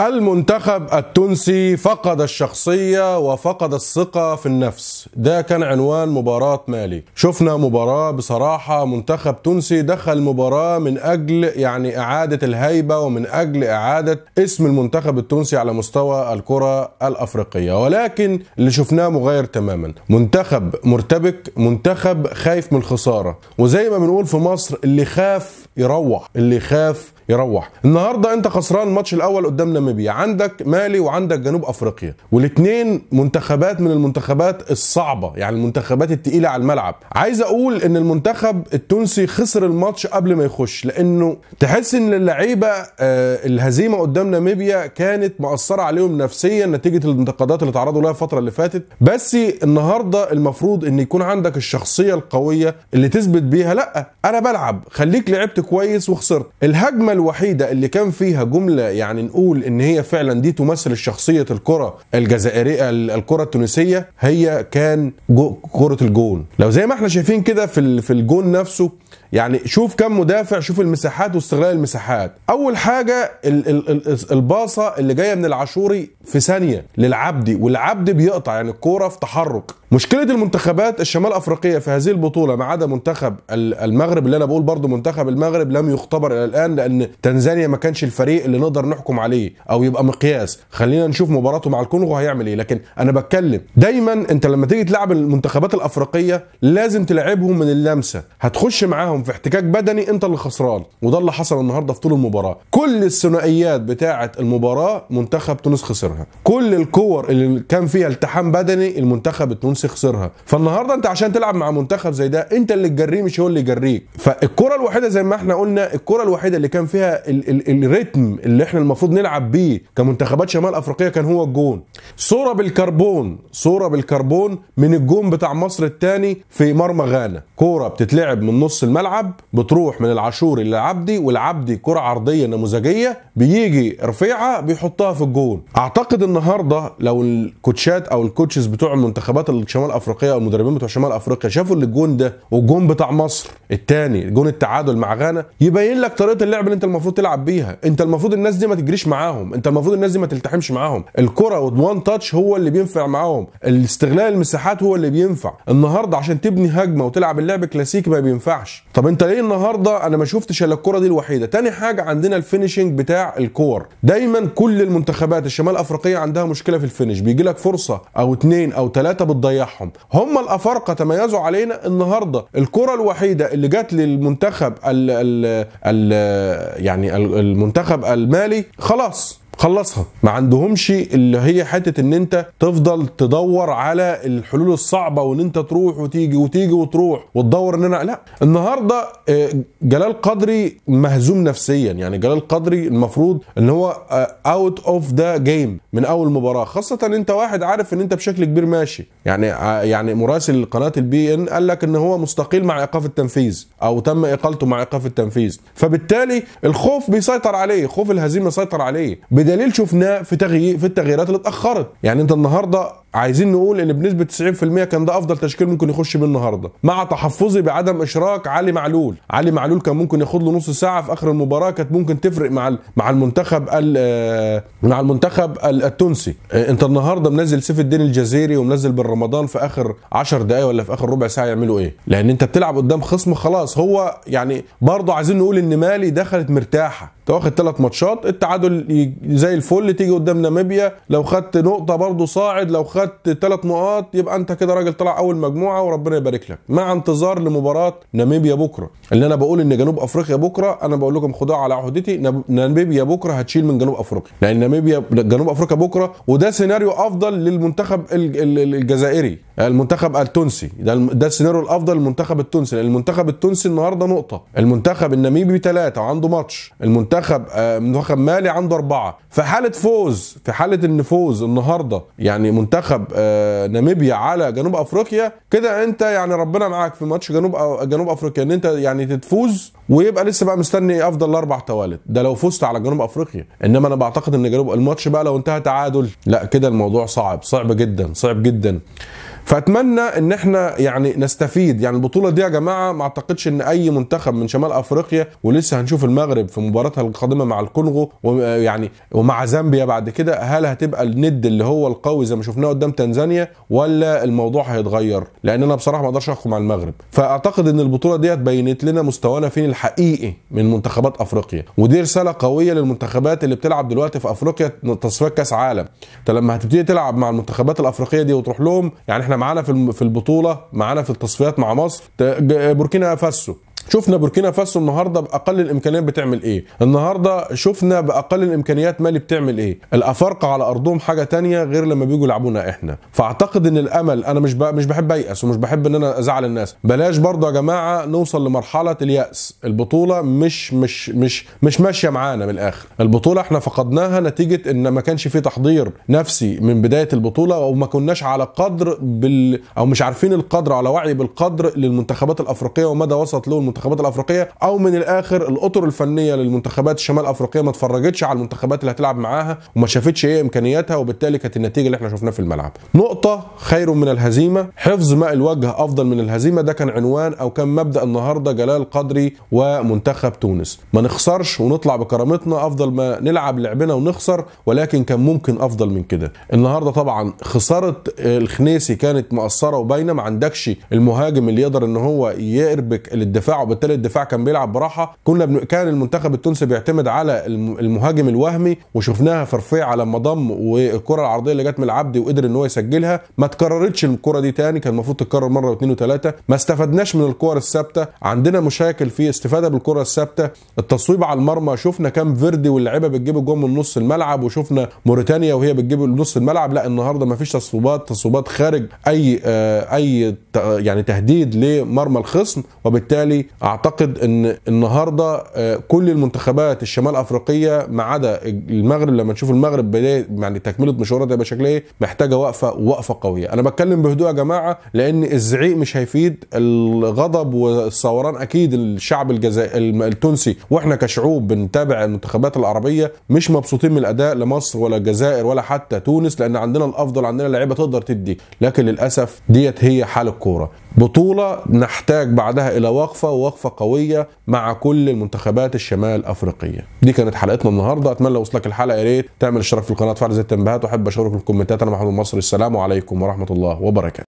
المنتخب التونسي فقد الشخصية وفقد الثقة في النفس ده كان عنوان مباراة مالي شفنا مباراة بصراحة منتخب تونسي دخل مباراة من أجل يعني إعادة الهيبة ومن أجل إعادة اسم المنتخب التونسي على مستوى الكرة الأفريقية ولكن اللي شفناه مغاير تماما منتخب مرتبك منتخب خايف من الخسارة وزي ما بنقول في مصر اللي خاف يروح اللي خاف يروح النهارده انت خسران الماتش الاول قدام ناميبيا عندك مالي وعندك جنوب افريقيا والاثنين منتخبات من المنتخبات الصعبه يعني المنتخبات الثقيله على الملعب عايز اقول ان المنتخب التونسي خسر الماتش قبل ما يخش لانه تحس ان اللعيبه آه، الهزيمه قدام ناميبيا كانت مأثره عليهم نفسيا نتيجه الانتقادات اللي تعرضوا لها الفتره اللي فاتت بس النهارده المفروض ان يكون عندك الشخصيه القويه اللي تثبت بيها لا انا بلعب خليك لعبت كويس وخسرت الهجمه الجملة الوحيدة اللي كان فيها جملة يعني نقول ان هي فعلا دي تمثل شخصية الكرة الجزائرية الكرة التونسية هي كان كرة الجون لو زي ما احنا شايفين كده في الجون نفسه يعني شوف كم مدافع شوف المساحات واستغلال المساحات اول حاجه ال ال الباصه اللي جايه من العاشوري في ثانيه للعبدي والعبدي بيقطع يعني الكوره في تحرك مشكله المنتخبات الشمال افريقيه في هذه البطوله ما عدا منتخب المغرب اللي انا بقول برضو منتخب المغرب لم يختبر الى الان لان تنزانيا ما كانش الفريق اللي نقدر نحكم عليه او يبقى مقياس خلينا نشوف مباراته مع الكونغو هيعمل ايه لكن انا بتكلم دايما انت لما تيجي تلعب المنتخبات الافريقيه لازم تلعبهم من اللمسه هتخش معاهم في احتكاك بدني انت اللي خسران وده اللي حصل النهارده في طول المباراه كل الثنائيات بتاعه المباراه منتخب تونس خسرها كل الكور اللي كان فيها التحام بدني المنتخب التونسي خسرها فالنهارده انت عشان تلعب مع منتخب زي ده انت اللي تجريه مش هو اللي يجريك فالكره الوحيده زي ما احنا قلنا الكره الوحيده اللي كان فيها ال ال الريتم اللي احنا المفروض نلعب بيه كمنتخبات شمال افريقيا كان هو الجون صوره بالكربون صوره بالكربون من الجون بتاع مصر الثاني في مرمى غانا كوره بتتلعب من نص الملعب الملعب بتروح من العاشوري للعبدي والعبدي كرة عرضية نموذجية بيجي رفيعة بيحطها في الجون اعتقد النهارده لو الكوتشات او الكوتشز بتوع المنتخبات الشمال افريقيه او المدربين بتوع شمال افريقيا شافوا اللي الجون ده والجون بتاع مصر الثاني جون التعادل مع غانا يبين لك طريقه اللعب اللي انت المفروض تلعب بيها انت المفروض الناس دي ما تجريش معاهم انت المفروض الناس دي ما تلتحمش معاهم الكره والوان تاتش هو اللي بينفع معاهم الاستغلال المساحات هو اللي بينفع النهارده عشان تبني هجمه وتلعب اللعب كلاسيكي ما بينفعش طب انت ليه النهارده انا ما شفتش الا الكره دي الوحيده تاني حاجه عندنا الفينشنج بتاع الكور دايما كل المنتخبات الشمال الافريقيه عندها مشكله في الفينش بيجي لك فرصه او اتنين او ثلاثه بتضيعهم هم الافارقه تميزوا علينا النهارده الكره الوحيده اللي جت للمنتخب ال ال يعني المنتخب المالي خلاص خلصها ما عندهمش اللي هي حته ان انت تفضل تدور على الحلول الصعبه وان انت تروح وتيجي وتيجي وتروح وتدور ان انا لا النهارده آه، جلال قدري مهزوم نفسيا يعني جلال قدري المفروض ان هو اوت اوف ذا جيم من اول مباراه خاصه ان انت واحد عارف ان انت بشكل كبير ماشي يعني آه، يعني مراسل قناه البي ان قال لك ان هو مستقيل مع ايقاف التنفيذ او تم اقالته مع ايقاف التنفيذ فبالتالي الخوف بيسيطر عليه خوف الهزيمه سيطر عليه بدأ دليل شفناه في تغيير في التغييرات اللي اتاخرت يعني انت النهارده عايزين نقول ان بنسبه 90% كان ده افضل تشكيل ممكن يخش بيه النهارده مع تحفظي بعدم اشراك علي معلول علي معلول كان ممكن ياخد له نص ساعه في اخر المباراه كانت ممكن تفرق مع مع المنتخب آه، مع المنتخب التونسي إيه، انت النهارده منزل سيف الدين الجزيري ومنزل بن رمضان في اخر 10 دقائق ولا في اخر ربع ساعه يعملوا ايه لان انت بتلعب قدام خصم خلاص هو يعني برضه عايزين نقول ان مالي دخلت مرتاحه انت واخد ثلاث ماتشات التعادل زي الفل تيجي قدام ناميبيا لو خدت نقطه برضه صاعد لو خدت خدت ثلاث نقاط يبقى انت كده راجل طلع اول مجموعه وربنا يبارك لك مع انتظار لمباراه ناميبيا بكره اللي انا بقول ان جنوب افريقيا بكره انا بقول لكم خدوها على عهدتي ناميبيا بكره هتشيل من جنوب افريقيا لان ناميبيا جنوب افريقيا بكره وده سيناريو افضل للمنتخب الجزائري المنتخب التونسي ده ده السيناريو الافضل للمنتخب التونسي لان المنتخب التونسي النهارده نقطه المنتخب الناميبي ثلاثه وعنده ماتش المنتخب آه، منتخب مالي عنده اربعه في حاله فوز في حاله ان فوز النهارده يعني منتخب آه، ناميبيا على جنوب افريقيا كده انت يعني ربنا معاك في ماتش جنوب جنوب افريقيا ان انت يعني تتفوز ويبقى لسه بقى مستني افضل اربع توالت ده لو فزت على جنوب افريقيا انما انا بعتقد ان جنوب الماتش بقى لو انتهى تعادل لا كده الموضوع صعب صعب جدا صعب جدا فاتمنى ان احنا يعني نستفيد يعني البطوله دي يا جماعه ما اعتقدش ان اي منتخب من شمال افريقيا ولسه هنشوف المغرب في مباراتها القادمه مع الكونغو ويعني ومع زامبيا بعد كده هل هتبقى الند اللي هو القوي زي ما شفناه قدام تنزانيا ولا الموضوع هيتغير لان انا بصراحه ما اقدرش احكم على المغرب فاعتقد ان البطوله ديت بينت لنا مستوانا فين الحقيقي من منتخبات افريقيا ودي رساله قويه للمنتخبات اللي بتلعب دلوقتي في افريقيا تصفيات كاس عالم انت لما هتبتدي تلعب مع المنتخبات الافريقيه دي وتروح لهم يعني احنا احنا معانا في البطوله معانا في التصفيات مع مصر بوركينا فاسو شفنا بوركينا فاسو النهارده باقل الامكانيات بتعمل ايه النهارده شفنا باقل الامكانيات مالي بتعمل ايه الافارقه على ارضهم حاجه تانية غير لما بيجوا يلعبونا احنا فاعتقد ان الامل انا مش مش بحب ايأس ومش بحب ان انا ازعل الناس بلاش برضه يا جماعه نوصل لمرحله اليأس البطوله مش مش مش مش ماشيه معانا من الاخر البطوله احنا فقدناها نتيجه ان ما كانش في تحضير نفسي من بدايه البطوله او ما كناش على قدر بال او مش عارفين القدر على وعي بالقدر للمنتخبات الافريقيه ومدى وصلت له المنتخبات الافريقيه او من الاخر الاطر الفنيه للمنتخبات الشمال افريقيه ما اتفرجتش على المنتخبات اللي هتلعب معاها وما شافتش ايه امكانياتها وبالتالي كانت النتيجه اللي احنا شفناها في الملعب نقطه خير من الهزيمه حفظ ماء الوجه افضل من الهزيمه ده كان عنوان او كان مبدا النهارده جلال قدري ومنتخب تونس ما نخسرش ونطلع بكرامتنا افضل ما نلعب لعبنا ونخسر ولكن كان ممكن افضل من كده النهارده طبعا خساره الخنيسي كانت مقصره وباينه ما عندكش المهاجم اللي يقدر ان هو يربك للدفاع وبالتالي الدفاع كان بيلعب براحه كنا بن... كان المنتخب التونسي بيعتمد على المهاجم الوهمي وشفناها في رفيع لما والكره العرضيه اللي جت من العبدي وقدر ان هو يسجلها ما اتكررتش الكره دي تاني كان المفروض تتكرر مره واثنين وثلاثه ما استفدناش من الكور الثابته عندنا مشاكل في استفاده بالكره الثابته التصويب على المرمى شفنا كام فيردي واللعيبه بتجيب الجون من نص الملعب وشفنا موريتانيا وهي بتجيب نص الملعب لا النهارده ما فيش تصويبات تصويبات خارج اي آه اي يعني تهديد لمرمى الخصم وبالتالي اعتقد ان النهارده آه، كل المنتخبات الشمال افريقيه ما عدا المغرب لما نشوف المغرب بدايه يعني تكمله مشوارها ده بشكل ايه محتاجه وقفه وقفه قويه انا بتكلم بهدوء يا جماعه لان الزعيق مش هيفيد الغضب والثوران اكيد الشعب الجزائري التونسي واحنا كشعوب بنتابع المنتخبات العربيه مش مبسوطين من الاداء لمصر ولا الجزائر ولا حتى تونس لان عندنا الافضل عندنا لعيبه تقدر تدي لكن للاسف ديت هي حال الكوره بطولة نحتاج بعدها إلى وقفة ووقفة قوية مع كل المنتخبات الشمال الأفريقية دي كانت حلقتنا النهاردة أتمنى لو وصلك الحلقة يا ريت تعمل اشتراك في القناة وتفعل زر التنبيهات وأحب أشارك في الكومنتات أنا محمود مصري السلام عليكم ورحمة الله وبركاته